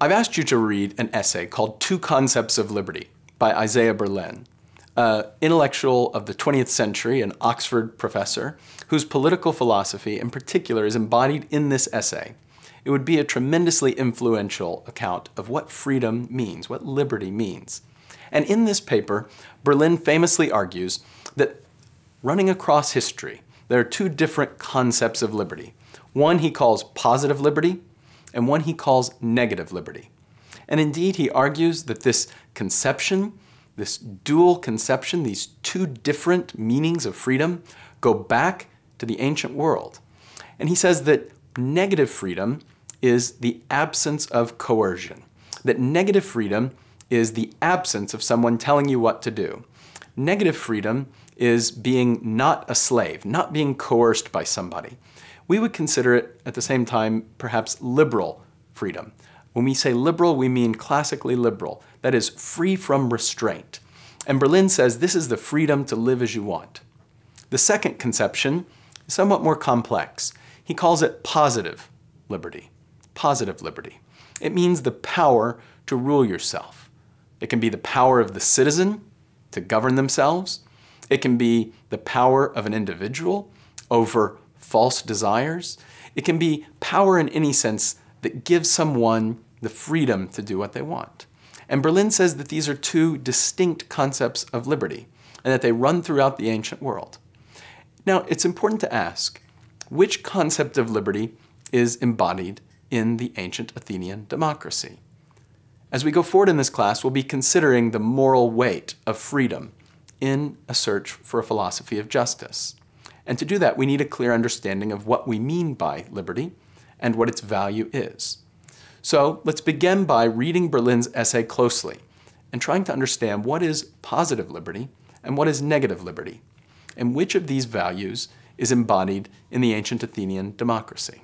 I've asked you to read an essay called Two Concepts of Liberty by Isaiah Berlin, an intellectual of the 20th century, an Oxford professor, whose political philosophy in particular is embodied in this essay. It would be a tremendously influential account of what freedom means, what liberty means. And in this paper, Berlin famously argues that running across history, there are two different concepts of liberty. One he calls positive liberty, and one he calls negative liberty. And indeed, he argues that this conception, this dual conception, these two different meanings of freedom, go back to the ancient world. And he says that negative freedom is the absence of coercion, that negative freedom is the absence of someone telling you what to do. Negative freedom is being not a slave, not being coerced by somebody. We would consider it, at the same time, perhaps liberal freedom. When we say liberal, we mean classically liberal, that is, free from restraint. And Berlin says this is the freedom to live as you want. The second conception is somewhat more complex. He calls it positive liberty. Positive liberty. It means the power to rule yourself. It can be the power of the citizen, to govern themselves. It can be the power of an individual over false desires. It can be power in any sense that gives someone the freedom to do what they want. And Berlin says that these are two distinct concepts of liberty and that they run throughout the ancient world. Now, it's important to ask which concept of liberty is embodied in the ancient Athenian democracy? As we go forward in this class, we'll be considering the moral weight of freedom in a search for a philosophy of justice. And to do that, we need a clear understanding of what we mean by liberty and what its value is. So let's begin by reading Berlin's essay closely and trying to understand what is positive liberty and what is negative liberty, and which of these values is embodied in the ancient Athenian democracy.